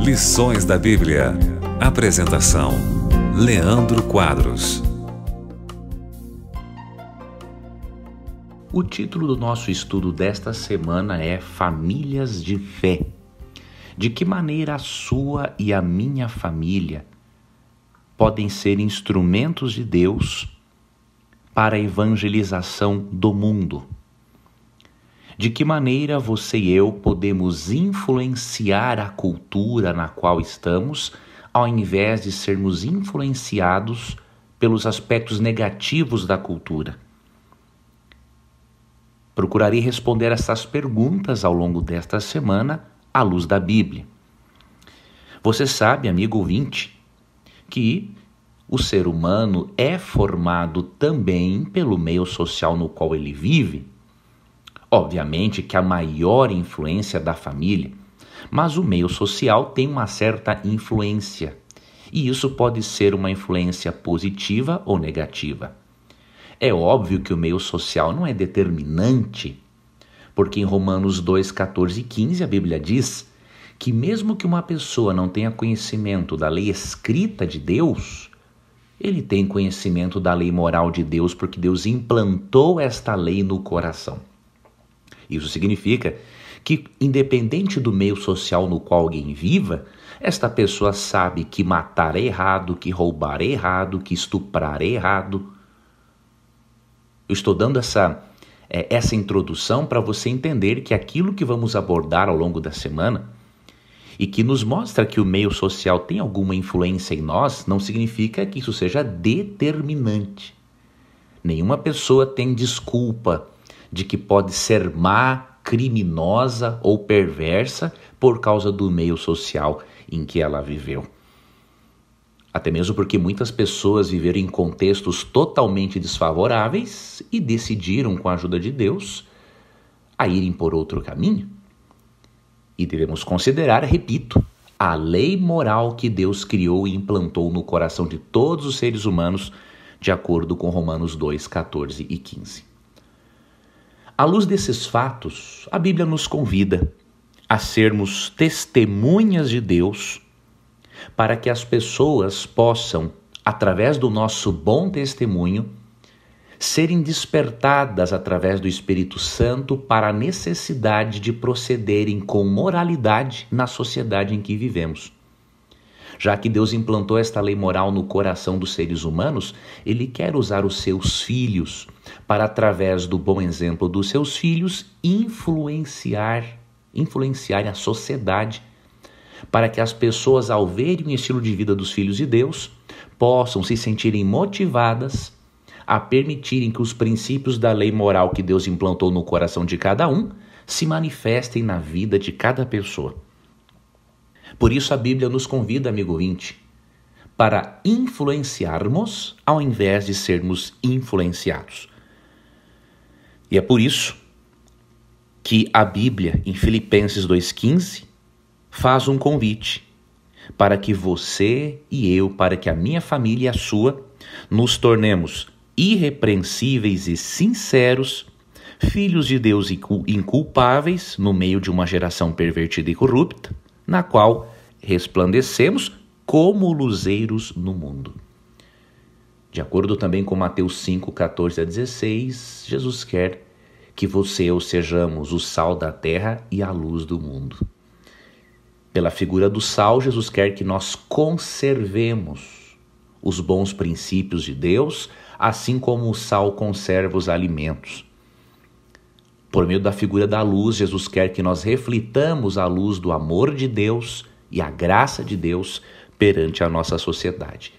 Lições da Bíblia. Apresentação: Leandro Quadros. O título do nosso estudo desta semana é Famílias de Fé. De que maneira a sua e a minha família podem ser instrumentos de Deus para a evangelização do mundo? De que maneira você e eu podemos influenciar a cultura na qual estamos, ao invés de sermos influenciados pelos aspectos negativos da cultura? Procurarei responder essas perguntas ao longo desta semana à luz da Bíblia. Você sabe, amigo ouvinte, que o ser humano é formado também pelo meio social no qual ele vive Obviamente que a maior influência da família, mas o meio social tem uma certa influência. E isso pode ser uma influência positiva ou negativa. É óbvio que o meio social não é determinante, porque em Romanos 2, 14 e 15 a Bíblia diz que, mesmo que uma pessoa não tenha conhecimento da lei escrita de Deus, ele tem conhecimento da lei moral de Deus, porque Deus implantou esta lei no coração. Isso significa que, independente do meio social no qual alguém viva, esta pessoa sabe que matar é errado, que roubar é errado, que estuprar é errado. Eu estou dando essa, é, essa introdução para você entender que aquilo que vamos abordar ao longo da semana e que nos mostra que o meio social tem alguma influência em nós, não significa que isso seja determinante. Nenhuma pessoa tem desculpa de que pode ser má, criminosa ou perversa por causa do meio social em que ela viveu. Até mesmo porque muitas pessoas viveram em contextos totalmente desfavoráveis e decidiram, com a ajuda de Deus, a irem por outro caminho. E devemos considerar, repito, a lei moral que Deus criou e implantou no coração de todos os seres humanos, de acordo com Romanos 2, 14 e 15. À luz desses fatos, a Bíblia nos convida a sermos testemunhas de Deus para que as pessoas possam, através do nosso bom testemunho, serem despertadas através do Espírito Santo para a necessidade de procederem com moralidade na sociedade em que vivemos. Já que Deus implantou esta lei moral no coração dos seres humanos, Ele quer usar os seus filhos para, através do bom exemplo dos seus filhos, influenciar, influenciar a sociedade, para que as pessoas, ao verem o estilo de vida dos filhos de Deus, possam se sentirem motivadas a permitirem que os princípios da lei moral que Deus implantou no coração de cada um se manifestem na vida de cada pessoa. Por isso a Bíblia nos convida, amigo 20, para influenciarmos ao invés de sermos influenciados. E é por isso que a Bíblia, em Filipenses 2,15, faz um convite para que você e eu, para que a minha família e a sua, nos tornemos irrepreensíveis e sinceros, filhos de Deus inculpáveis no meio de uma geração pervertida e corrupta, na qual resplandecemos como luzeiros no mundo. De acordo também com Mateus 5, 14 a 16, Jesus quer que você ou sejamos o sal da terra e a luz do mundo. Pela figura do sal, Jesus quer que nós conservemos os bons princípios de Deus, assim como o sal conserva os alimentos. Por meio da figura da luz, Jesus quer que nós reflitamos a luz do amor de Deus e a graça de Deus perante a nossa sociedade.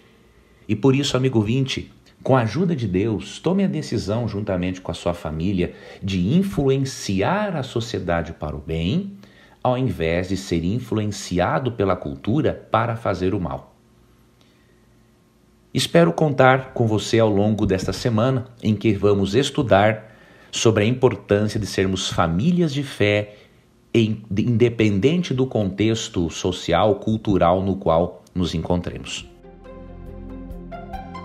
E por isso, amigo 20, com a ajuda de Deus, tome a decisão, juntamente com a sua família, de influenciar a sociedade para o bem, ao invés de ser influenciado pela cultura para fazer o mal. Espero contar com você ao longo desta semana em que vamos estudar sobre a importância de sermos famílias de fé, independente do contexto social, cultural no qual nos encontremos.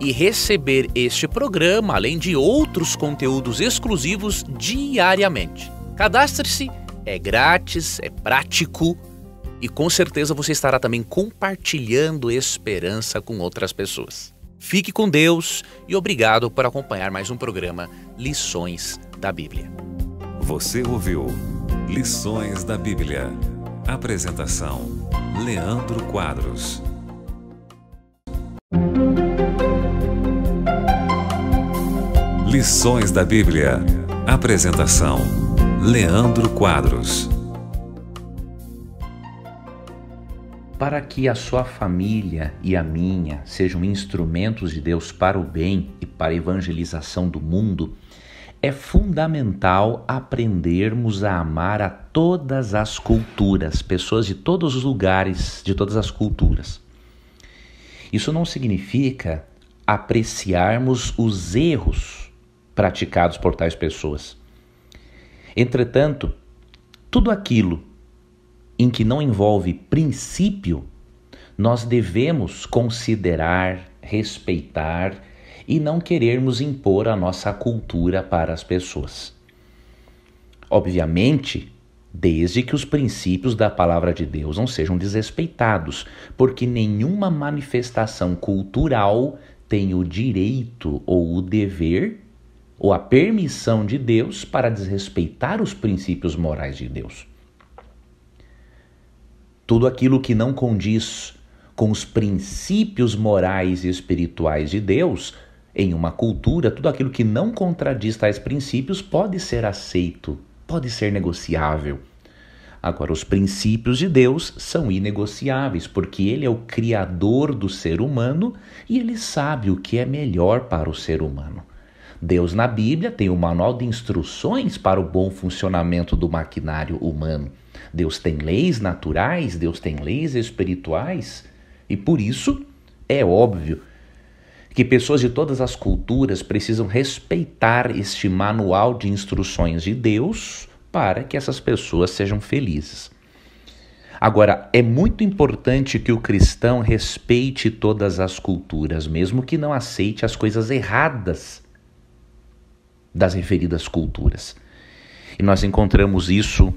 e receber este programa, além de outros conteúdos exclusivos diariamente. Cadastre-se, é grátis, é prático e com certeza você estará também compartilhando esperança com outras pessoas. Fique com Deus e obrigado por acompanhar mais um programa Lições da Bíblia. Você ouviu Lições da Bíblia. Apresentação: Leandro Quadros. Lições da Bíblia. Apresentação: Leandro Quadros. Para que a sua família e a minha sejam instrumentos de Deus para o bem e para a evangelização do mundo, é fundamental aprendermos a amar a todas as culturas, pessoas de todos os lugares, de todas as culturas. Isso não significa apreciarmos os erros praticados por tais pessoas. Entretanto, tudo aquilo em que não envolve princípio, nós devemos considerar, respeitar e não querermos impor a nossa cultura para as pessoas. Obviamente, desde que os princípios da palavra de Deus não sejam desrespeitados, porque nenhuma manifestação cultural tem o direito ou o dever ou a permissão de Deus para desrespeitar os princípios morais de Deus. Tudo aquilo que não condiz com os princípios morais e espirituais de Deus, em uma cultura, tudo aquilo que não contradiz tais princípios pode ser aceito, pode ser negociável. Agora, os princípios de Deus são inegociáveis, porque Ele é o Criador do ser humano e Ele sabe o que é melhor para o ser humano. Deus na Bíblia tem um manual de instruções para o bom funcionamento do maquinário humano. Deus tem leis naturais, Deus tem leis espirituais, e por isso é óbvio que pessoas de todas as culturas precisam respeitar este manual de instruções de Deus para que essas pessoas sejam felizes. Agora, é muito importante que o cristão respeite todas as culturas, mesmo que não aceite as coisas erradas das referidas culturas. E nós encontramos isso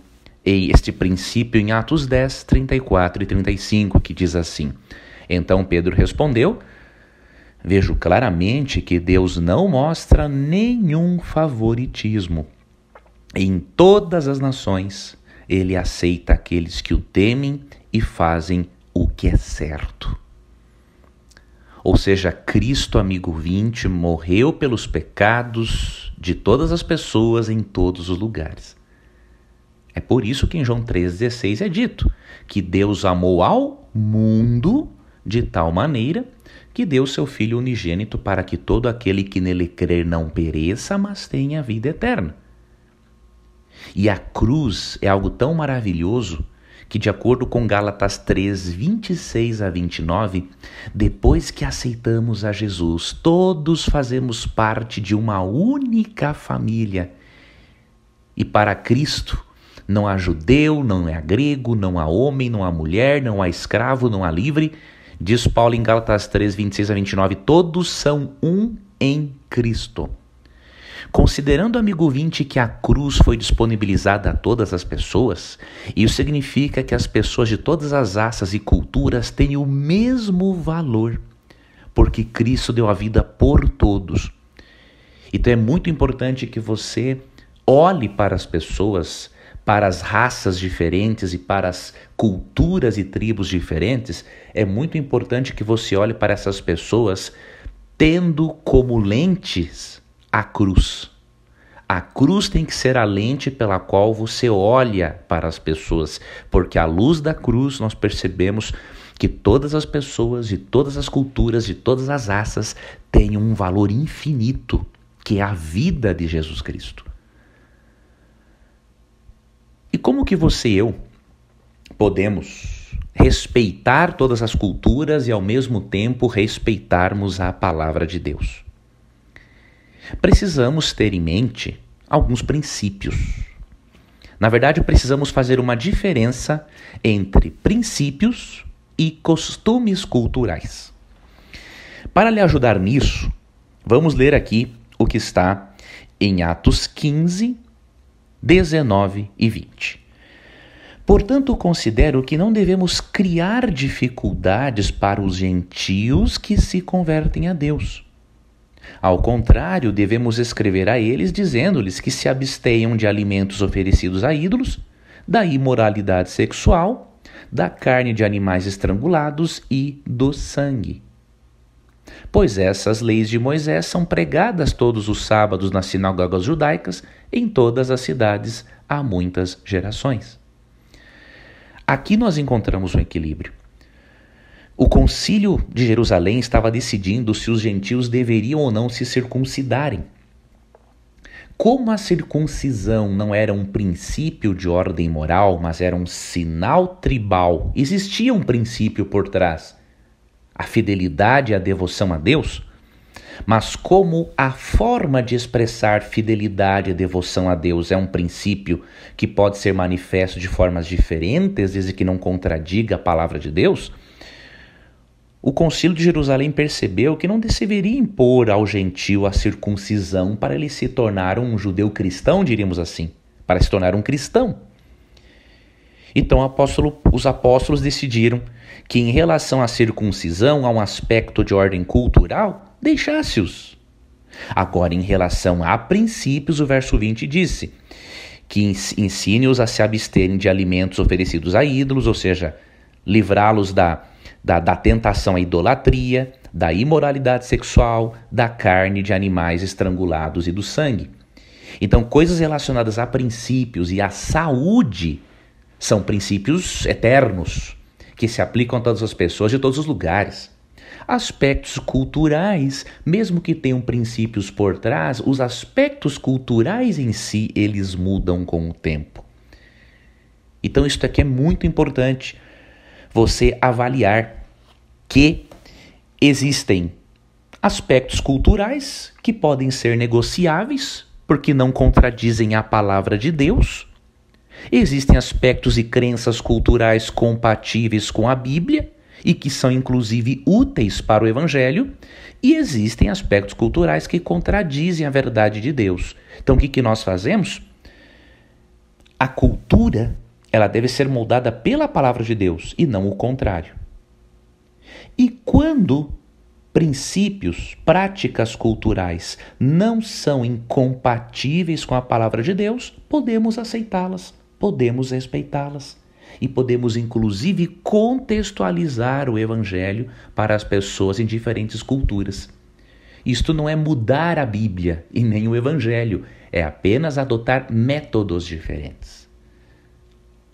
este princípio em Atos 10, 34 e 35, que diz assim: Então Pedro respondeu: Vejo claramente que Deus não mostra nenhum favoritismo. Em todas as nações, ele aceita aqueles que o temem e fazem o que é certo. Ou seja, Cristo, amigo 20, morreu pelos pecados de todas as pessoas em todos os lugares. É por isso que em João 3,16 é dito que Deus amou ao mundo de tal maneira que deu seu Filho unigênito para que todo aquele que nele crer não pereça, mas tenha vida eterna. E a cruz é algo tão maravilhoso que, de acordo com Gálatas 3, 26 a 29, depois que aceitamos a Jesus, todos fazemos parte de uma única família. E para Cristo, não há judeu, não há grego, não há homem, não há mulher, não há escravo, não há livre. Diz Paulo em Gálatas 3, 26 a 29, todos são um em Cristo. Considerando, amigo ouvinte, que a cruz foi disponibilizada a todas as pessoas, isso significa que as pessoas de todas as raças e culturas têm o mesmo valor, porque Cristo deu a vida por todos. Então é muito importante que você olhe para as pessoas, para as raças diferentes e para as culturas e tribos diferentes, é muito importante que você olhe para essas pessoas tendo como lentes a cruz. A cruz tem que ser a lente pela qual você olha para as pessoas, porque à luz da cruz nós percebemos que todas as pessoas, de todas as culturas, de todas as raças, têm um valor infinito, que é a vida de Jesus Cristo. E como que você e eu podemos respeitar todas as culturas e ao mesmo tempo respeitarmos a palavra de Deus? precisamos ter em mente alguns princípios. Na verdade, precisamos fazer uma diferença entre princípios e costumes culturais. Para lhe ajudar nisso, vamos ler aqui o que está em Atos 15, 19 e 20. Portanto, considero que não devemos criar dificuldades para os gentios que se convertem a Deus ao contrário, devemos escrever a eles dizendo-lhes que se absteiam de alimentos oferecidos a ídolos, da imoralidade sexual, da carne de animais estrangulados e do sangue. Pois essas leis de Moisés são pregadas todos os sábados nas sinagogas judaicas em todas as cidades há muitas gerações. Aqui nós encontramos um equilíbrio. O concílio de Jerusalém estava decidindo se os gentios deveriam ou não se circuncidarem. Como a circuncisão não era um princípio de ordem moral, mas era um sinal tribal, existia um princípio por trás: a fidelidade e a devoção a Deus. Mas como a forma de expressar fidelidade e devoção a Deus é um princípio que pode ser manifesto de formas diferentes, desde que não contradiga a palavra de Deus, o concílio de Jerusalém percebeu que não deveria impor ao gentio a circuncisão para ele se tornar um judeu cristão, diríamos assim, para se tornar um cristão. Então apóstolo, os apóstolos decidiram que, em relação à circuncisão, a um aspecto de ordem cultural, deixasse-os. Agora, em relação a princípios, o verso 20 disse que ensine-os a se absterem de alimentos oferecidos a ídolos, ou seja, livrá-los da da, da tentação à idolatria, da imoralidade sexual, da carne de animais estrangulados e do sangue. Então, coisas relacionadas a princípios e à saúde são princípios eternos que se aplicam a todas as pessoas de todos os lugares. Aspectos culturais, mesmo que tenham princípios por trás, os aspectos culturais em si eles mudam com o tempo. Então, isso aqui é muito importante você avaliar que existem aspectos culturais que podem ser negociáveis, porque não contradizem a palavra de Deus. Existem aspectos e crenças culturais compatíveis com a Bíblia e que são inclusive úteis para o Evangelho, e existem aspectos culturais que contradizem a verdade de Deus. Então, o que, nós fazemos? A cultura ela deve ser moldada pela palavra de Deus e não o contrário. E quando princípios, práticas culturais não são incompatíveis com a palavra de Deus, podemos aceitá-las, podemos respeitá-las e podemos inclusive contextualizar o evangelho para as pessoas em diferentes culturas. Isto não é mudar a Bíblia e nem o evangelho, é apenas adotar métodos diferentes.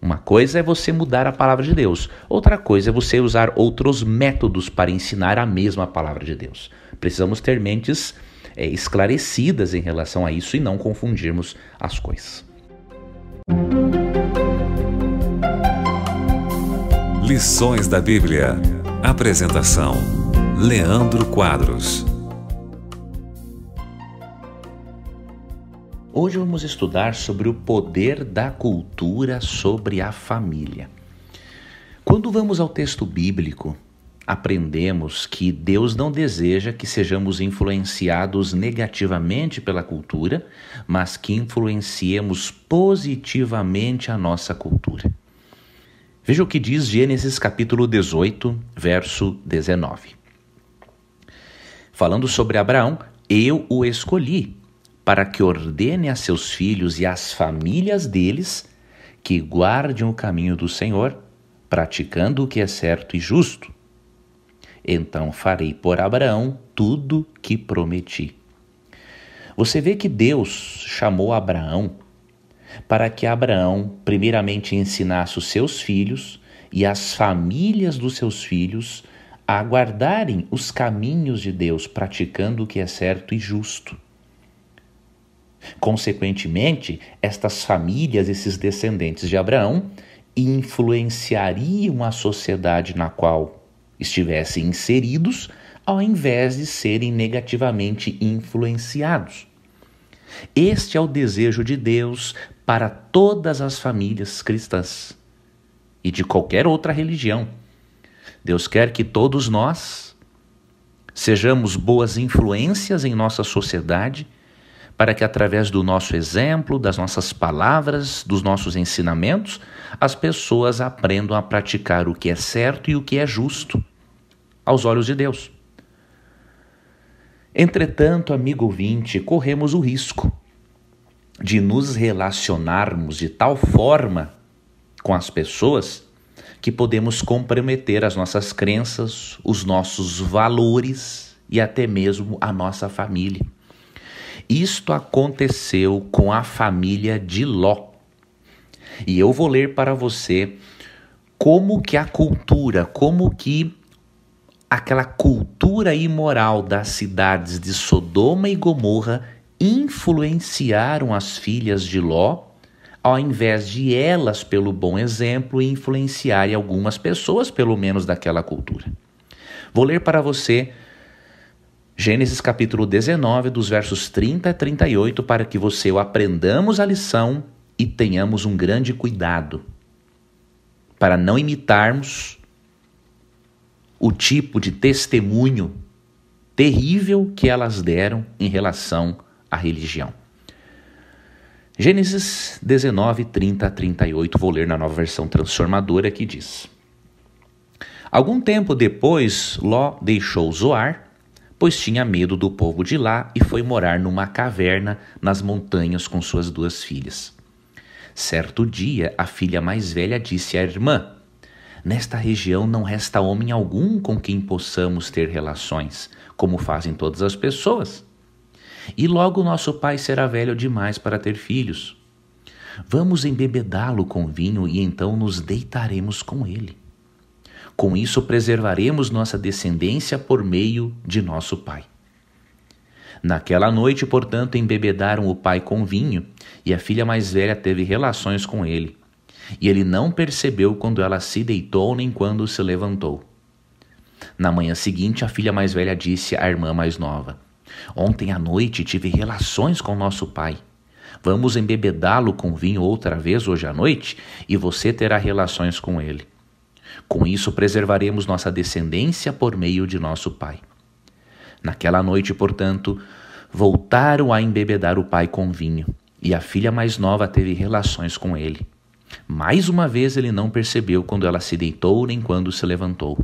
Uma coisa é você mudar a palavra de Deus, outra coisa é você usar outros métodos para ensinar a mesma palavra de Deus. Precisamos ter mentes é, esclarecidas em relação a isso e não confundirmos as coisas. Lições da Bíblia. Apresentação: Leandro Quadros. Hoje vamos estudar sobre o poder da cultura sobre a família. Quando vamos ao texto bíblico, aprendemos que Deus não deseja que sejamos influenciados negativamente pela cultura, mas que influenciemos positivamente a nossa cultura. Veja o que diz Gênesis capítulo 18, verso 19. Falando sobre Abraão, eu o escolhi para que ordene a seus filhos e às famílias deles que guardem o caminho do Senhor, praticando o que é certo e justo. Então farei por Abraão tudo que prometi. Você vê que Deus chamou Abraão para que Abraão, primeiramente, ensinasse os seus filhos e as famílias dos seus filhos a guardarem os caminhos de Deus, praticando o que é certo e justo. Consequentemente, estas famílias, esses descendentes de Abraão, influenciariam a sociedade na qual estivessem inseridos, ao invés de serem negativamente influenciados. Este é o desejo de Deus para todas as famílias cristãs e de qualquer outra religião. Deus quer que todos nós sejamos boas influências em nossa sociedade para que através do nosso exemplo, das nossas palavras, dos nossos ensinamentos, as pessoas aprendam a praticar o que é certo e o que é justo aos olhos de Deus. Entretanto, amigo ouvinte, corremos o risco de nos relacionarmos de tal forma com as pessoas que podemos comprometer as nossas crenças, os nossos valores e até mesmo a nossa família. Isto aconteceu com a família de Ló. E eu vou ler para você como que a cultura, como que aquela cultura imoral das cidades de Sodoma e Gomorra influenciaram as filhas de Ló, ao invés de elas, pelo bom exemplo, influenciarem algumas pessoas, pelo menos daquela cultura. Vou ler para você Gênesis capítulo 19, dos versos 30 a 38, para que você o aprendamos a lição e tenhamos um grande cuidado para não imitarmos o tipo de testemunho terrível que elas deram em relação à religião. Gênesis 19, 30 a 38, vou ler na nova versão transformadora que diz: Algum tempo depois, Ló deixou Zoar pois tinha medo do povo de lá e foi morar numa caverna nas montanhas com suas duas filhas. Certo dia, a filha mais velha disse à irmã: Nesta região não resta homem algum com quem possamos ter relações, como fazem todas as pessoas. E logo nosso pai será velho demais para ter filhos. Vamos embebedá-lo com vinho e então nos deitaremos com ele. Com isso, preservaremos nossa descendência por meio de nosso pai. Naquela noite, portanto, embebedaram o pai com vinho, e a filha mais velha teve relações com ele. E ele não percebeu quando ela se deitou nem quando se levantou. Na manhã seguinte, a filha mais velha disse à irmã mais nova: Ontem à noite tive relações com nosso pai. Vamos embebedá-lo com vinho outra vez hoje à noite e você terá relações com ele. Com isso preservaremos nossa descendência por meio de nosso pai. Naquela noite, portanto, voltaram a embebedar o pai com vinho, e a filha mais nova teve relações com ele. Mais uma vez ele não percebeu quando ela se deitou nem quando se levantou.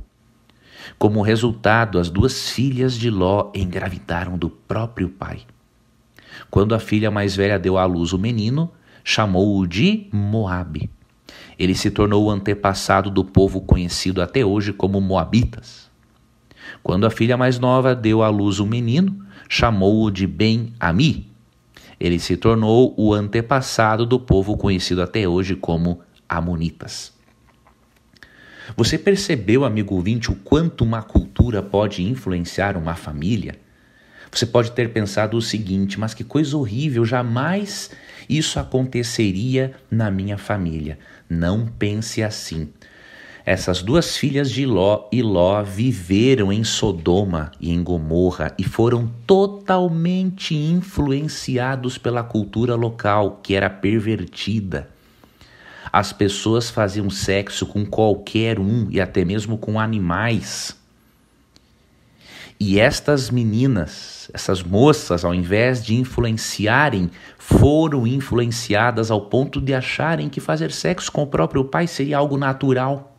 Como resultado, as duas filhas de Ló engravidaram do próprio pai. Quando a filha mais velha deu à luz o menino, chamou-o de Moabe ele se tornou o antepassado do povo conhecido até hoje como Moabitas. Quando a filha mais nova deu à luz um menino, chamou-o de Ben-Ami. Ele se tornou o antepassado do povo conhecido até hoje como Amonitas. Você percebeu, amigo ouvinte, o quanto uma cultura pode influenciar uma família? Você pode ter pensado o seguinte, mas que coisa horrível, jamais isso aconteceria na minha família. Não pense assim. Essas duas filhas de Ló e Ló viveram em Sodoma e em Gomorra e foram totalmente influenciados pela cultura local, que era pervertida. As pessoas faziam sexo com qualquer um e até mesmo com animais. E estas meninas, essas moças, ao invés de influenciarem, foram influenciadas ao ponto de acharem que fazer sexo com o próprio pai seria algo natural.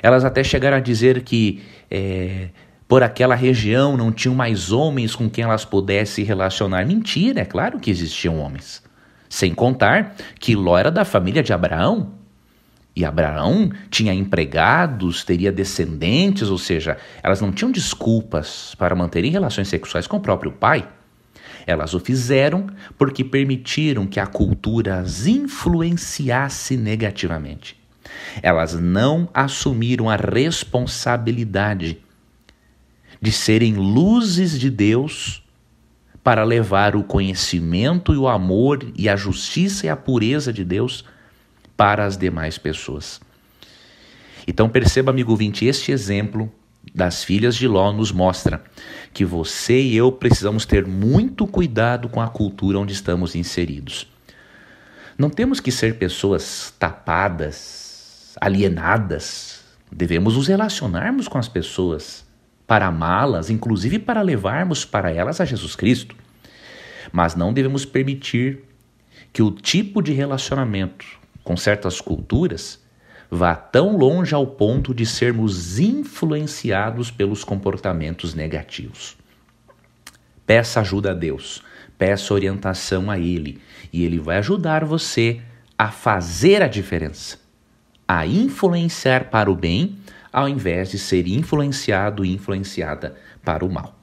Elas até chegaram a dizer que é, por aquela região não tinham mais homens com quem elas pudessem relacionar. Mentira, é claro que existiam homens. Sem contar que Ló era da família de Abraão, e Abraão tinha empregados, teria descendentes, ou seja, elas não tinham desculpas para manterem relações sexuais com o próprio pai. Elas o fizeram porque permitiram que a cultura as influenciasse negativamente. Elas não assumiram a responsabilidade de serem luzes de Deus para levar o conhecimento e o amor e a justiça e a pureza de Deus para as demais pessoas. Então perceba, amigo 20, este exemplo das filhas de Ló nos mostra que você e eu precisamos ter muito cuidado com a cultura onde estamos inseridos. Não temos que ser pessoas tapadas, alienadas. Devemos nos relacionarmos com as pessoas para amá-las, inclusive para levarmos para elas a Jesus Cristo. Mas não devemos permitir que o tipo de relacionamento com certas culturas vá tão longe ao ponto de sermos influenciados pelos comportamentos negativos. Peça ajuda a Deus, peça orientação a Ele, e Ele vai ajudar você a fazer a diferença, a influenciar para o bem, ao invés de ser influenciado e influenciada para o mal.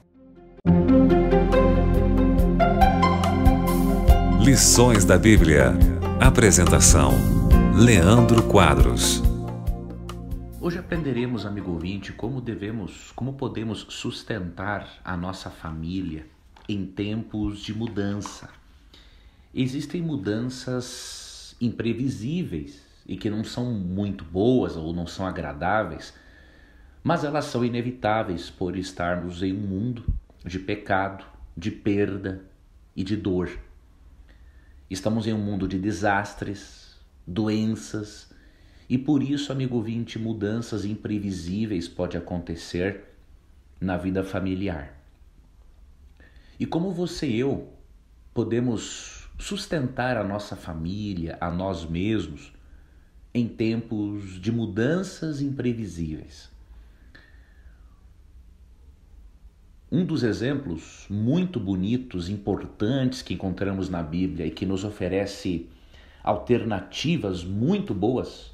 Lições da Bíblia. Apresentação Leandro Quadros. Hoje aprenderemos, amigo ouvinte, como devemos, como podemos sustentar a nossa família em tempos de mudança. Existem mudanças imprevisíveis e que não são muito boas ou não são agradáveis, mas elas são inevitáveis por estarmos em um mundo de pecado, de perda e de dor. Estamos em um mundo de desastres, doenças. E por isso, amigo vinte, mudanças imprevisíveis pode acontecer na vida familiar. E como você e eu podemos sustentar a nossa família, a nós mesmos, em tempos de mudanças imprevisíveis? Um dos exemplos muito bonitos, importantes que encontramos na Bíblia e que nos oferece alternativas muito boas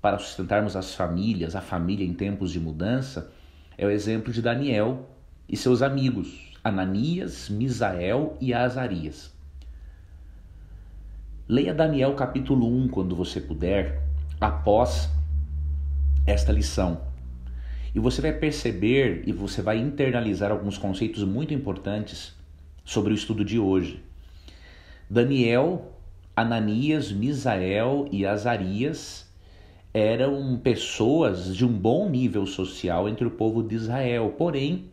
para sustentarmos as famílias, a família em tempos de mudança, é o exemplo de Daniel e seus amigos, Ananias, Misael e Azarias. Leia Daniel capítulo 1 quando você puder, após esta lição. E você vai perceber e você vai internalizar alguns conceitos muito importantes sobre o estudo de hoje. Daniel Ananias, Misael e Azarias eram pessoas de um bom nível social entre o povo de Israel, porém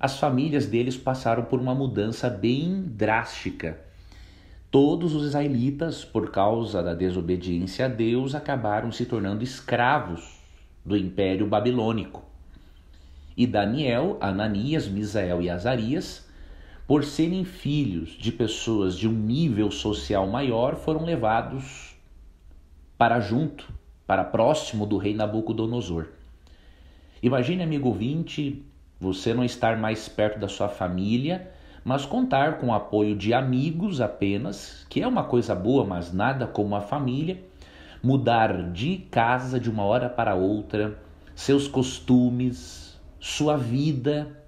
as famílias deles passaram por uma mudança bem drástica. Todos os israelitas, por causa da desobediência a Deus, acabaram se tornando escravos do Império Babilônico. E Daniel, Ananias, Misael e Azarias por serem filhos de pessoas de um nível social maior, foram levados para junto, para próximo do rei Nabucodonosor. Imagine, amigo ouvinte, você não estar mais perto da sua família, mas contar com o apoio de amigos apenas, que é uma coisa boa, mas nada como a família, mudar de casa de uma hora para outra, seus costumes, sua vida,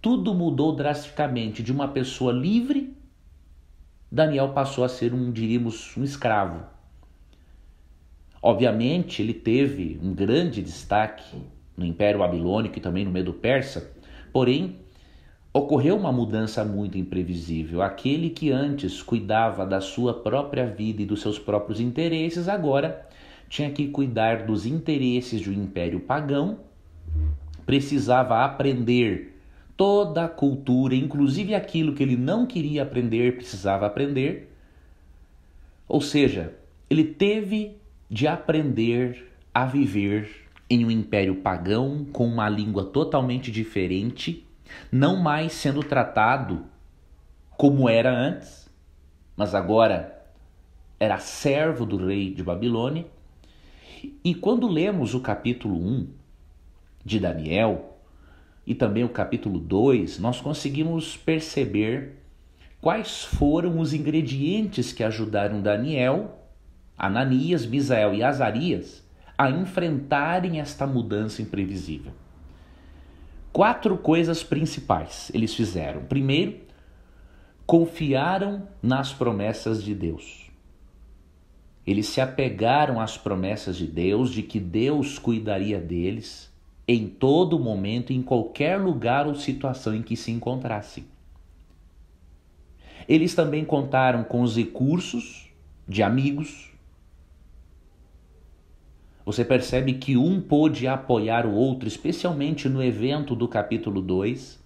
tudo mudou drasticamente. De uma pessoa livre, Daniel passou a ser um, diríamos, um escravo. Obviamente, ele teve um grande destaque no Império Babilônico e também no Medo-Persa, porém, ocorreu uma mudança muito imprevisível. Aquele que antes cuidava da sua própria vida e dos seus próprios interesses, agora tinha que cuidar dos interesses de um império pagão, precisava aprender toda a cultura, inclusive aquilo que ele não queria aprender, precisava aprender. Ou seja, ele teve de aprender a viver em um império pagão com uma língua totalmente diferente, não mais sendo tratado como era antes, mas agora era servo do rei de Babilônia. E quando lemos o capítulo 1 de Daniel, e também o capítulo 2, nós conseguimos perceber quais foram os ingredientes que ajudaram Daniel, Ananias, Misael e Azarias a enfrentarem esta mudança imprevisível. Quatro coisas principais eles fizeram. Primeiro, confiaram nas promessas de Deus. Eles se apegaram às promessas de Deus, de que Deus cuidaria deles, em todo momento, em qualquer lugar ou situação em que se encontrasse. Eles também contaram com os recursos de amigos. Você percebe que um pôde apoiar o outro, especialmente no evento do capítulo 2.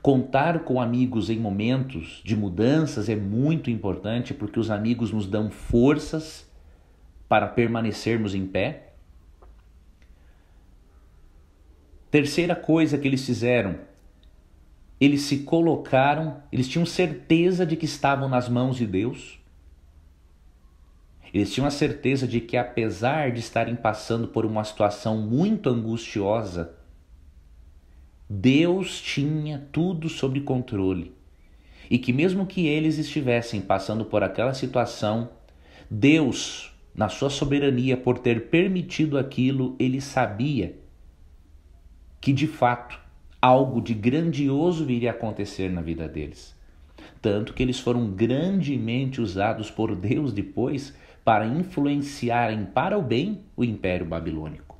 Contar com amigos em momentos de mudanças é muito importante porque os amigos nos dão forças para permanecermos em pé. Terceira coisa que eles fizeram, eles se colocaram, eles tinham certeza de que estavam nas mãos de Deus. Eles tinham a certeza de que, apesar de estarem passando por uma situação muito angustiosa, Deus tinha tudo sob controle. E que, mesmo que eles estivessem passando por aquela situação, Deus, na sua soberania, por ter permitido aquilo, ele sabia que de fato algo de grandioso viria a acontecer na vida deles. Tanto que eles foram grandemente usados por Deus depois para influenciarem para o bem o Império Babilônico.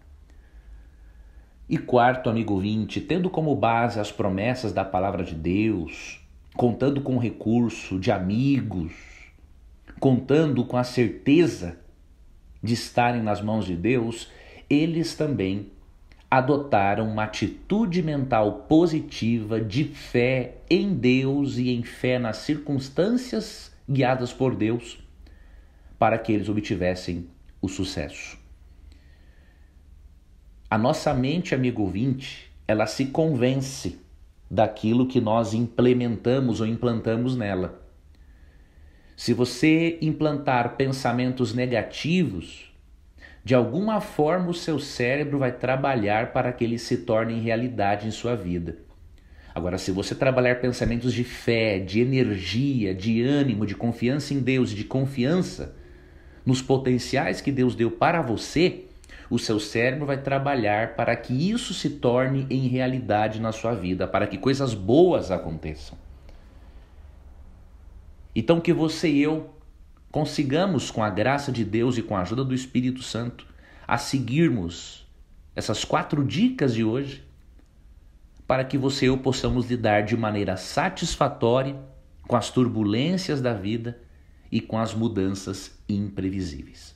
E quarto, amigo 20, tendo como base as promessas da palavra de Deus, contando com o recurso de amigos, contando com a certeza de estarem nas mãos de Deus, eles também adotaram uma atitude mental positiva de fé em Deus e em fé nas circunstâncias guiadas por Deus para que eles obtivessem o sucesso. A nossa mente, amigo ouvinte, ela se convence daquilo que nós implementamos ou implantamos nela. Se você implantar pensamentos negativos, de alguma forma, o seu cérebro vai trabalhar para que ele se torne realidade em sua vida. Agora, se você trabalhar pensamentos de fé, de energia, de ânimo, de confiança em Deus, de confiança nos potenciais que Deus deu para você, o seu cérebro vai trabalhar para que isso se torne em realidade na sua vida, para que coisas boas aconteçam. Então, que você e eu consigamos, com a graça de Deus e com a ajuda do Espírito Santo, a seguirmos essas quatro dicas de hoje, para que você e eu possamos lidar de maneira satisfatória com as turbulências da vida e com as mudanças imprevisíveis.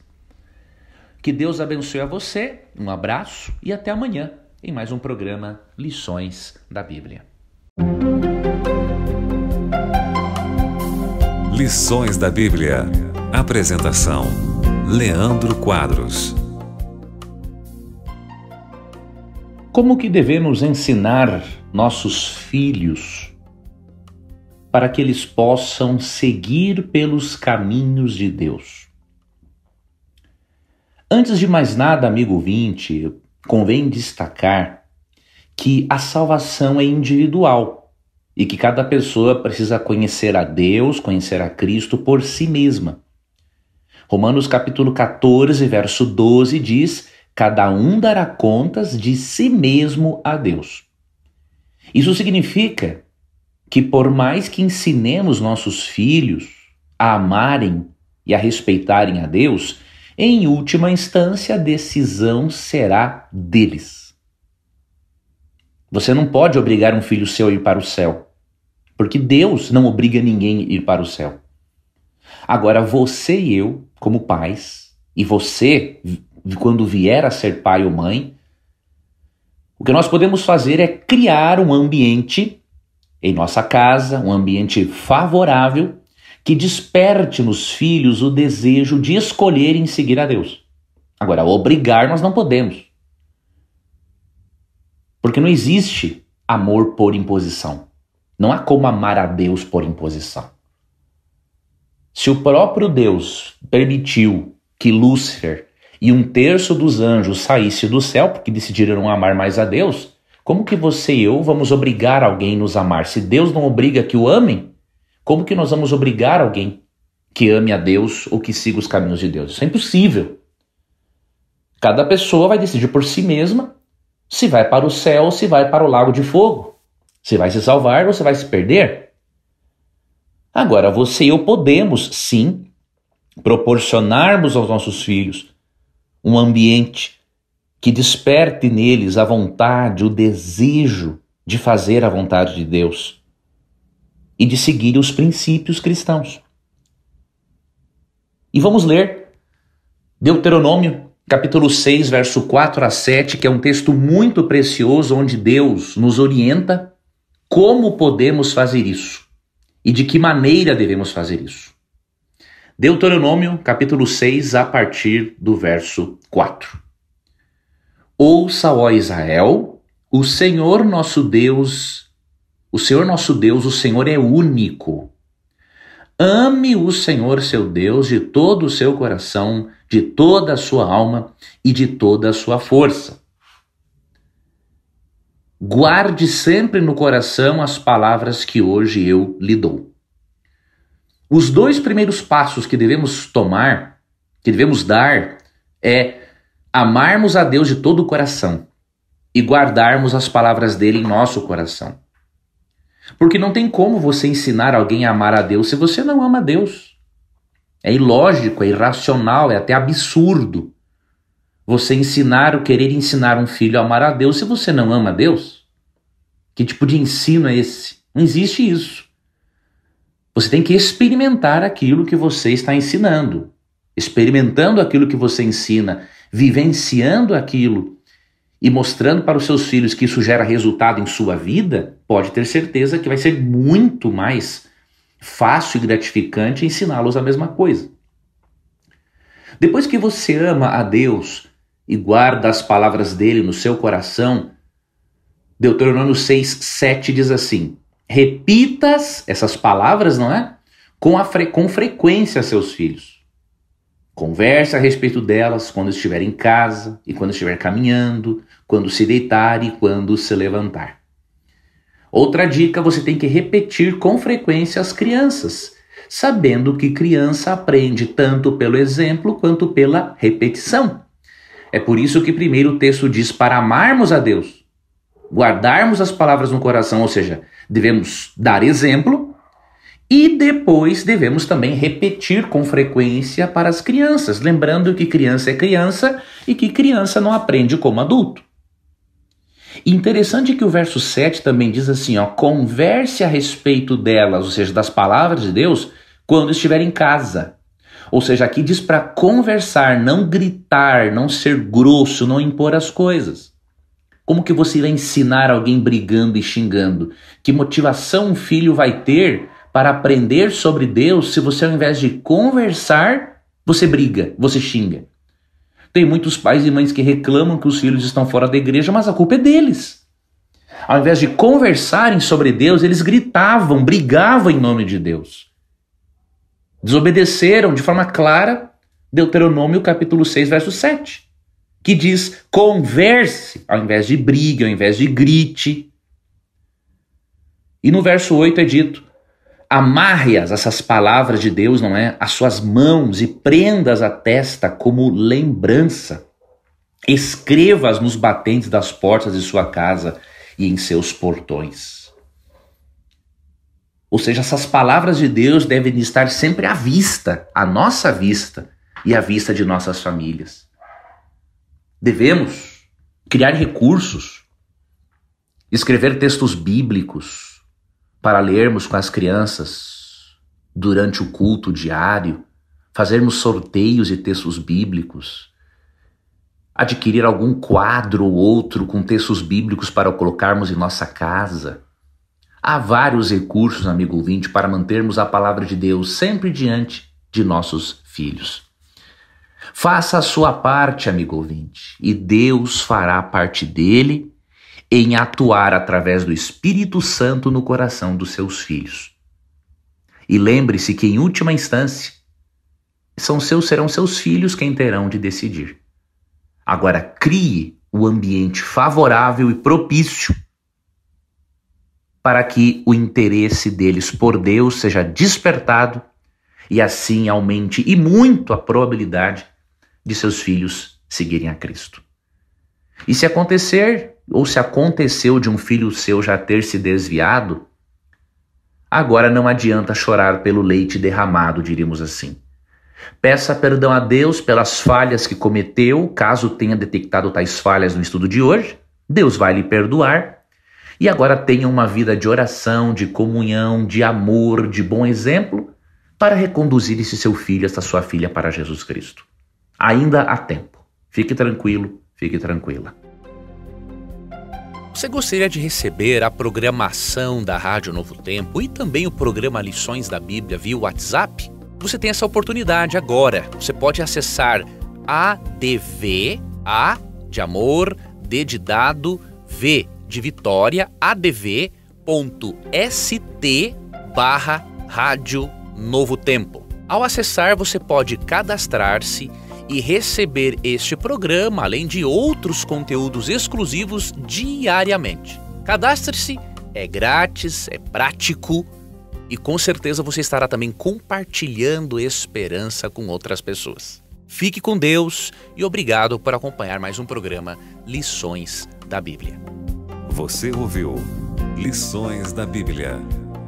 Que Deus abençoe a você, um abraço e até amanhã em mais um programa Lições da Bíblia. Lições da Bíblia Apresentação: Leandro Quadros. Como que devemos ensinar nossos filhos para que eles possam seguir pelos caminhos de Deus? Antes de mais nada, amigo 20, convém destacar que a salvação é individual e que cada pessoa precisa conhecer a Deus, conhecer a Cristo por si mesma. Romanos capítulo 14, verso 12 diz: Cada um dará contas de si mesmo a Deus. Isso significa que, por mais que ensinemos nossos filhos a amarem e a respeitarem a Deus, em última instância a decisão será deles. Você não pode obrigar um filho seu a ir para o céu, porque Deus não obriga ninguém a ir para o céu. Agora, você e eu como pais, e você, quando vier a ser pai ou mãe, o que nós podemos fazer é criar um ambiente em nossa casa, um ambiente favorável, que desperte nos filhos o desejo de escolherem seguir a Deus. Agora, obrigar nós não podemos. Porque não existe amor por imposição. Não há como amar a Deus por imposição. Se o próprio Deus permitiu que Lúcifer e um terço dos anjos saísse do céu porque decidiram amar mais a Deus, como que você e eu vamos obrigar alguém a nos amar? Se Deus não obriga que o amem, como que nós vamos obrigar alguém que ame a Deus ou que siga os caminhos de Deus? Isso é impossível. Cada pessoa vai decidir por si mesma se vai para o céu ou se vai para o lago de fogo, se vai se salvar ou se vai se perder. Agora, você e eu podemos, sim, proporcionarmos aos nossos filhos um ambiente que desperte neles a vontade, o desejo de fazer a vontade de Deus e de seguir os princípios cristãos. E vamos ler Deuteronômio, capítulo 6, verso 4 a 7, que é um texto muito precioso onde Deus nos orienta como podemos fazer isso e de que maneira devemos fazer isso. Deuteronômio, capítulo 6, a partir do verso 4. Ouça, ó Israel, o Senhor nosso Deus, o Senhor nosso Deus, o Senhor é único. Ame o Senhor seu Deus de todo o seu coração, de toda a sua alma e de toda a sua força. Guarde sempre no coração as palavras que hoje eu lhe dou. Os dois primeiros passos que devemos tomar, que devemos dar, é amarmos a Deus de todo o coração e guardarmos as palavras dele em nosso coração. Porque não tem como você ensinar alguém a amar a Deus se você não ama a Deus. É ilógico, é irracional, é até absurdo você ensinar ou querer ensinar um filho a amar a Deus se você não ama a Deus? Que tipo de ensino é esse? Não existe isso. Você tem que experimentar aquilo que você está ensinando, experimentando aquilo que você ensina, vivenciando aquilo e mostrando para os seus filhos que isso gera resultado em sua vida, pode ter certeza que vai ser muito mais fácil e gratificante ensiná-los a mesma coisa. Depois que você ama a Deus, e guarda as palavras dele no seu coração. Deuteronômio 6, 7 diz assim: repitas essas palavras, não é? Com, fre com frequência a seus filhos. Converse a respeito delas quando estiver em casa e quando estiver caminhando, quando se deitar e quando se levantar. Outra dica: você tem que repetir com frequência as crianças, sabendo que criança aprende tanto pelo exemplo quanto pela repetição. É por isso que primeiro o texto diz para amarmos a Deus, guardarmos as palavras no coração, ou seja, devemos dar exemplo e depois devemos também repetir com frequência para as crianças, lembrando que criança é criança e que criança não aprende como adulto. Interessante que o verso 7 também diz assim, ó, converse a respeito delas, ou seja, das palavras de Deus, quando estiver em casa. Ou seja, aqui diz para conversar, não gritar, não ser grosso, não impor as coisas. Como que você irá ensinar alguém brigando e xingando? Que motivação um filho vai ter para aprender sobre Deus se você, ao invés de conversar, você briga, você xinga? Tem muitos pais e mães que reclamam que os filhos estão fora da igreja, mas a culpa é deles. Ao invés de conversarem sobre Deus, eles gritavam, brigavam em nome de Deus. Desobedeceram de forma clara Deuteronômio capítulo 6, verso 7, que diz: converse, ao invés de brigue, ao invés de grite. E no verso 8 é dito: amarre-as, essas palavras de Deus, não é? As suas mãos e prendas a testa como lembrança. Escreva-as nos batentes das portas de sua casa e em seus portões. Ou seja, essas palavras de Deus devem estar sempre à vista, à nossa vista e à vista de nossas famílias. Devemos criar recursos, escrever textos bíblicos para lermos com as crianças durante o culto diário, fazermos sorteios de textos bíblicos, adquirir algum quadro ou outro com textos bíblicos para colocarmos em nossa casa Há vários recursos, amigo ouvinte, para mantermos a palavra de Deus sempre diante de nossos filhos. Faça a sua parte, amigo ouvinte, e Deus fará parte dele em atuar através do Espírito Santo no coração dos seus filhos. E lembre-se que, em última instância, são seus, serão seus filhos quem terão de decidir. Agora, crie o ambiente favorável e propício para que o interesse deles por Deus seja despertado e assim aumente e muito a probabilidade de seus filhos seguirem a Cristo. E se acontecer, ou se aconteceu de um filho seu já ter se desviado, agora não adianta chorar pelo leite derramado, diríamos assim. Peça perdão a Deus pelas falhas que cometeu, caso tenha detectado tais falhas no estudo de hoje. Deus vai lhe perdoar e agora tenha uma vida de oração, de comunhão, de amor, de bom exemplo, para reconduzir esse seu filho, essa sua filha para Jesus Cristo. Ainda há tempo. Fique tranquilo, fique tranquila. Você gostaria de receber a programação da Rádio Novo Tempo e também o programa Lições da Bíblia via WhatsApp? Você tem essa oportunidade agora. Você pode acessar adv, a de amor, d de dado, v de Vitória, adv.st barra Rádio Novo Tempo. Ao acessar, você pode cadastrar-se e receber este programa, além de outros conteúdos exclusivos diariamente. Cadastre-se, é grátis, é prático e com certeza você estará também compartilhando esperança com outras pessoas. Fique com Deus e obrigado por acompanhar mais um programa Lições da Bíblia. Você ouviu Lições da Bíblia.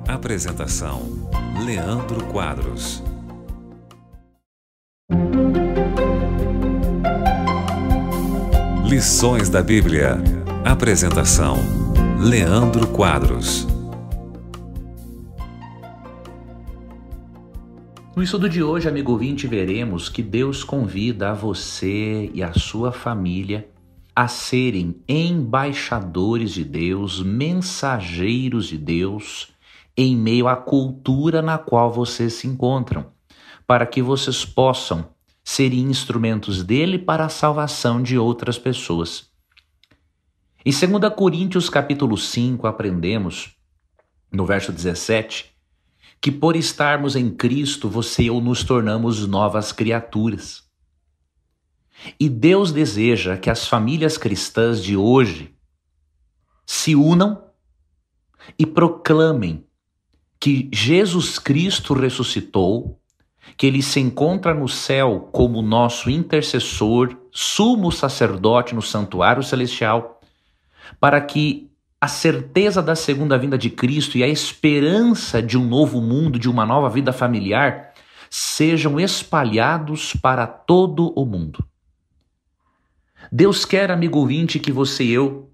Apresentação: Leandro Quadros. Lições da Bíblia. Apresentação: Leandro Quadros. No estudo de hoje, amigo ouvinte, veremos que Deus convida a você e a sua família a serem embaixadores de Deus, mensageiros de Deus em meio à cultura na qual vocês se encontram, para que vocês possam ser instrumentos dele para a salvação de outras pessoas. Em 2 Coríntios capítulo 5 aprendemos no verso 17 que por estarmos em Cristo, você e eu nos tornamos novas criaturas. E Deus deseja que as famílias cristãs de hoje se unam e proclamem que Jesus Cristo ressuscitou, que ele se encontra no céu como nosso intercessor, sumo sacerdote no santuário celestial, para que a certeza da segunda vinda de Cristo e a esperança de um novo mundo, de uma nova vida familiar, sejam espalhados para todo o mundo. Deus quer, amigo ouvinte, que você e eu,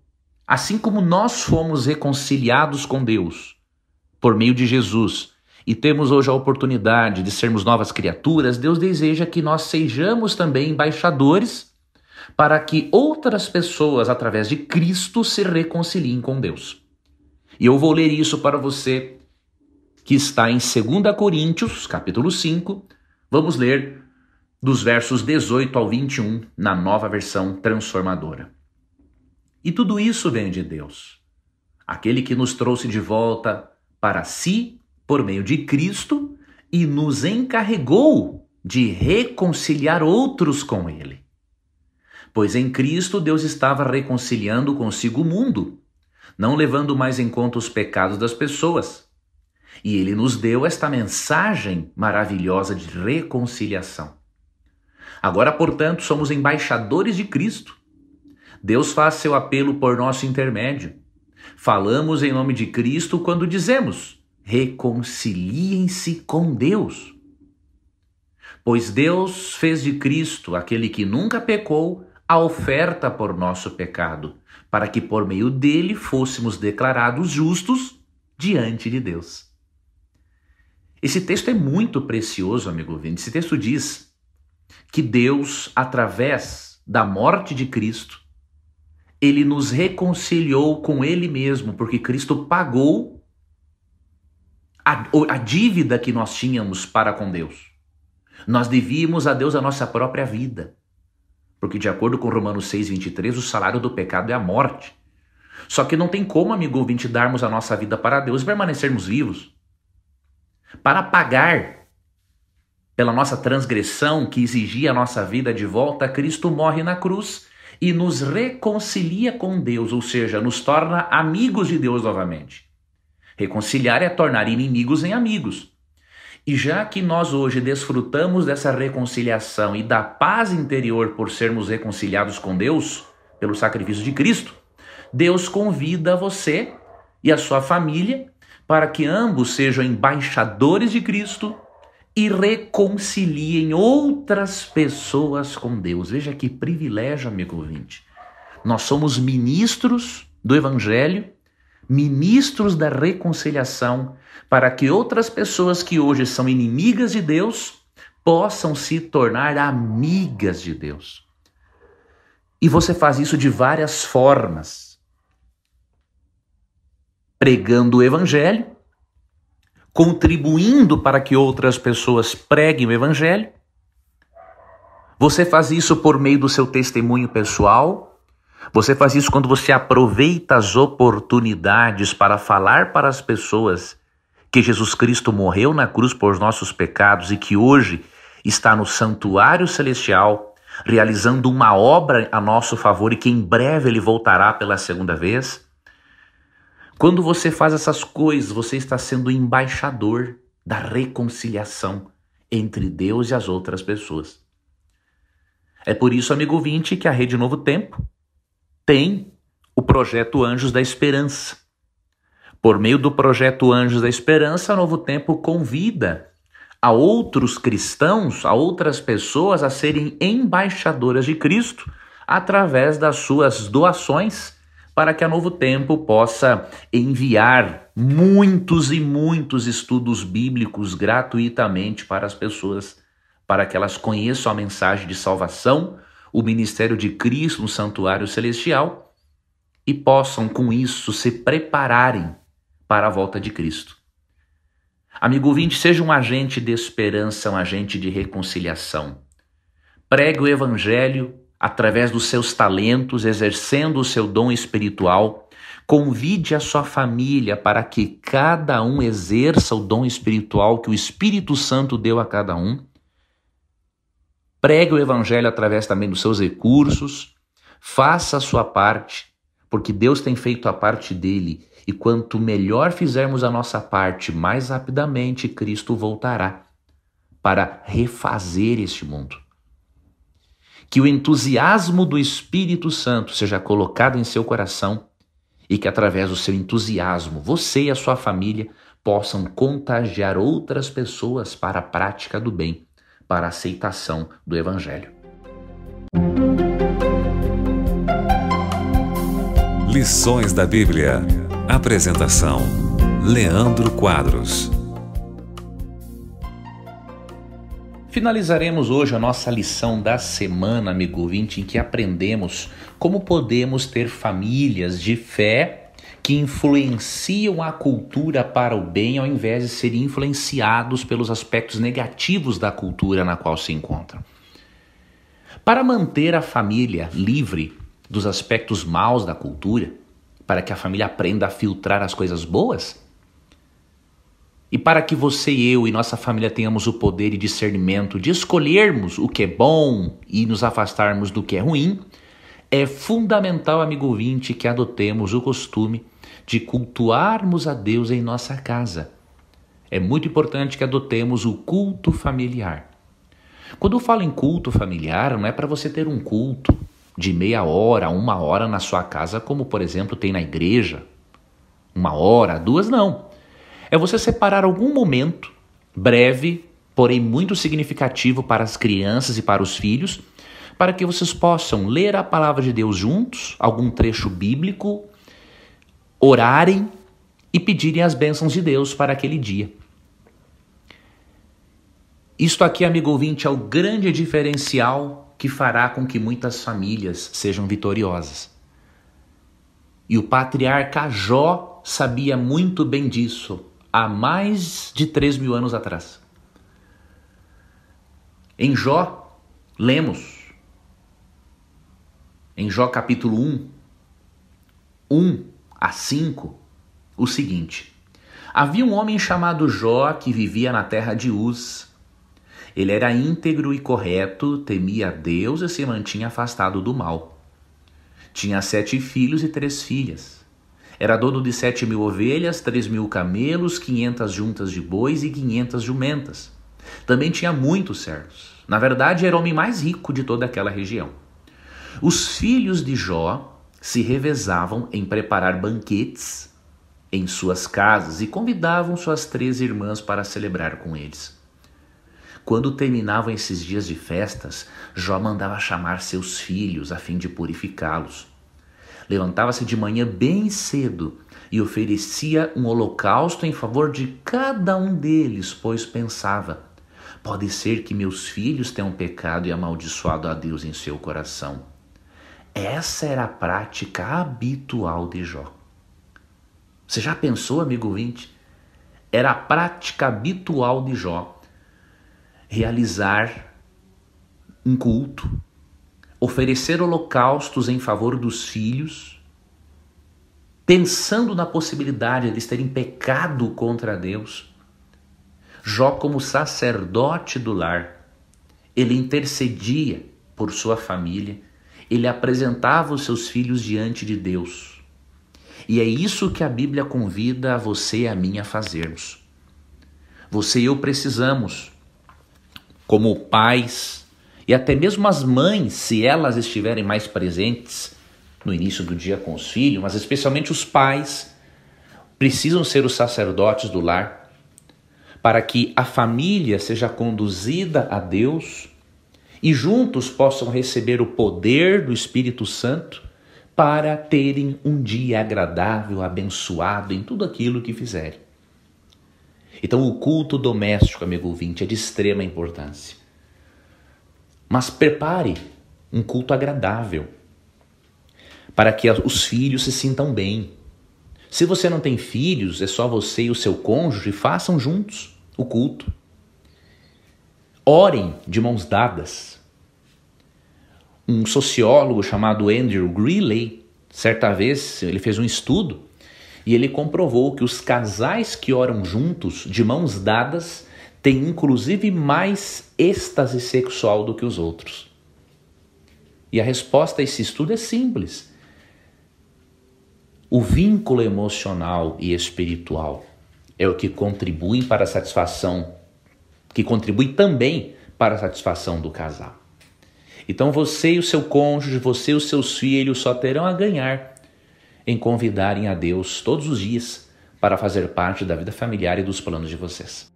assim como nós fomos reconciliados com Deus por meio de Jesus e temos hoje a oportunidade de sermos novas criaturas, Deus deseja que nós sejamos também embaixadores para que outras pessoas, através de Cristo, se reconciliem com Deus. E eu vou ler isso para você que está em 2 Coríntios, capítulo 5. Vamos ler dos versos 18 ao 21, na nova versão transformadora. E tudo isso vem de Deus, aquele que nos trouxe de volta para si por meio de Cristo e nos encarregou de reconciliar outros com Ele. Pois em Cristo Deus estava reconciliando consigo o mundo, não levando mais em conta os pecados das pessoas. E Ele nos deu esta mensagem maravilhosa de reconciliação. Agora, portanto, somos embaixadores de Cristo. Deus faz seu apelo por nosso intermédio. Falamos em nome de Cristo quando dizemos: reconciliem-se com Deus. Pois Deus fez de Cristo, aquele que nunca pecou, a oferta por nosso pecado, para que por meio dele fôssemos declarados justos diante de Deus. Esse texto é muito precioso, amigo Vini. Esse texto diz: que Deus, através da morte de Cristo, ele nos reconciliou com ele mesmo, porque Cristo pagou a, a dívida que nós tínhamos para com Deus. Nós devíamos a Deus a nossa própria vida. Porque, de acordo com Romanos 6,23, o salário do pecado é a morte. Só que não tem como, amigo ouvinte, darmos a nossa vida para Deus e permanecermos vivos. Para pagar pela nossa transgressão que exigia a nossa vida de volta, Cristo morre na cruz e nos reconcilia com Deus, ou seja, nos torna amigos de Deus novamente. Reconciliar é tornar inimigos em amigos. E já que nós hoje desfrutamos dessa reconciliação e da paz interior por sermos reconciliados com Deus pelo sacrifício de Cristo, Deus convida você e a sua família para que ambos sejam embaixadores de Cristo e reconciliem outras pessoas com Deus. Veja que privilégio, amigo ouvinte. Nós somos ministros do Evangelho, ministros da reconciliação, para que outras pessoas que hoje são inimigas de Deus possam se tornar amigas de Deus. E você faz isso de várias formas. Pregando o Evangelho, contribuindo para que outras pessoas preguem o Evangelho. Você faz isso por meio do seu testemunho pessoal. Você faz isso quando você aproveita as oportunidades para falar para as pessoas que Jesus Cristo morreu na cruz por nossos pecados e que hoje está no santuário celestial, realizando uma obra a nosso favor e que em breve ele voltará pela segunda vez. Quando você faz essas coisas, você está sendo embaixador da reconciliação entre Deus e as outras pessoas. É por isso, amigo vinte, que a Rede Novo Tempo tem o projeto Anjos da Esperança. Por meio do projeto Anjos da Esperança, a Novo Tempo convida a outros cristãos, a outras pessoas a serem embaixadoras de Cristo através das suas doações para que a Novo Tempo possa enviar muitos e muitos estudos bíblicos gratuitamente para as pessoas, para que elas conheçam a mensagem de salvação, o ministério de Cristo no santuário celestial e possam com isso se prepararem para a volta de Cristo. Amigo ouvinte, seja um agente de esperança, um agente de reconciliação. Pregue o evangelho através dos seus talentos, exercendo o seu dom espiritual. Convide a sua família para que cada um exerça o dom espiritual que o Espírito Santo deu a cada um. Pregue o Evangelho através também dos seus recursos. Faça a sua parte, porque Deus tem feito a parte dele. E quanto melhor fizermos a nossa parte, mais rapidamente Cristo voltará para refazer este mundo que o entusiasmo do Espírito Santo seja colocado em seu coração e que através do seu entusiasmo você e a sua família possam contagiar outras pessoas para a prática do bem, para a aceitação do Evangelho. Lições da Bíblia. Apresentação: Leandro Quadros. Finalizaremos hoje a nossa lição da semana, amigo ouvinte, em que aprendemos como podemos ter famílias de fé que influenciam a cultura para o bem ao invés de serem influenciados pelos aspectos negativos da cultura na qual se encontram. Para manter a família livre dos aspectos maus da cultura, para que a família aprenda a filtrar as coisas boas, e para que você e eu e nossa família tenhamos o poder e discernimento de escolhermos o que é bom e nos afastarmos do que é ruim, é fundamental, amigo ouvinte, que adotemos o costume de cultuarmos a Deus em nossa casa. É muito importante que adotemos o culto familiar. Quando eu falo em culto familiar, não é para você ter um culto de meia hora, uma hora na sua casa, como por exemplo tem na igreja. Uma hora, duas, não é você separar algum momento breve, porém muito significativo para as crianças e para os filhos, para que vocês possam ler a palavra de Deus juntos, algum trecho bíblico, orarem e pedirem as bênçãos de Deus para aquele dia. Isto aqui, amigo ouvinte, é o grande diferencial que fará com que muitas famílias sejam vitoriosas. E o patriarca Jó sabia muito bem disso, há mais de 3 mil anos atrás. Em Jó, lemos, em Jó capítulo 1, 1 a 5, o seguinte: Havia um homem chamado Jó que vivia na terra de Uz. Ele era íntegro e correto, temia a Deus e se mantinha afastado do mal. Tinha sete filhos e três filhas. Era dono de sete mil ovelhas, três mil camelos, quinhentas juntas de bois e quinhentas jumentas. Também tinha muitos servos. Na verdade, era o homem mais rico de toda aquela região. Os filhos de Jó se revezavam em preparar banquetes em suas casas e convidavam suas três irmãs para celebrar com eles. Quando terminavam esses dias de festas, Jó mandava chamar seus filhos a fim de purificá-los levantava-se de manhã bem cedo e oferecia um holocausto em favor de cada um deles, pois pensava: pode ser que meus filhos tenham pecado e amaldiçoado a Deus em seu coração. Essa era a prática habitual de Jó. Você já pensou, amigo ouvinte? Era a prática habitual de Jó realizar um culto oferecer holocaustos em favor dos filhos, pensando na possibilidade de terem pecado contra Deus. Jó, como sacerdote do lar, ele intercedia por sua família, ele apresentava os seus filhos diante de Deus. E é isso que a Bíblia convida a você e a mim a fazermos. Você e eu precisamos, como pais, e até mesmo as mães, se elas estiverem mais presentes no início do dia com os filhos, mas especialmente os pais, precisam ser os sacerdotes do lar para que a família seja conduzida a Deus e juntos possam receber o poder do Espírito Santo para terem um dia agradável, abençoado em tudo aquilo que fizerem. Então, o culto doméstico, amigo ouvinte, é de extrema importância. Mas prepare um culto agradável para que os filhos se sintam bem. Se você não tem filhos, é só você e o seu cônjuge, façam juntos o culto. Orem de mãos dadas. Um sociólogo chamado Andrew Greeley, certa vez, ele fez um estudo e ele comprovou que os casais que oram juntos, de mãos dadas, tem inclusive mais êxtase sexual do que os outros? E a resposta a esse estudo é simples. O vínculo emocional e espiritual é o que contribui para a satisfação, que contribui também para a satisfação do casal. Então você e o seu cônjuge, você e os seus filhos só terão a ganhar em convidarem a Deus todos os dias para fazer parte da vida familiar e dos planos de vocês.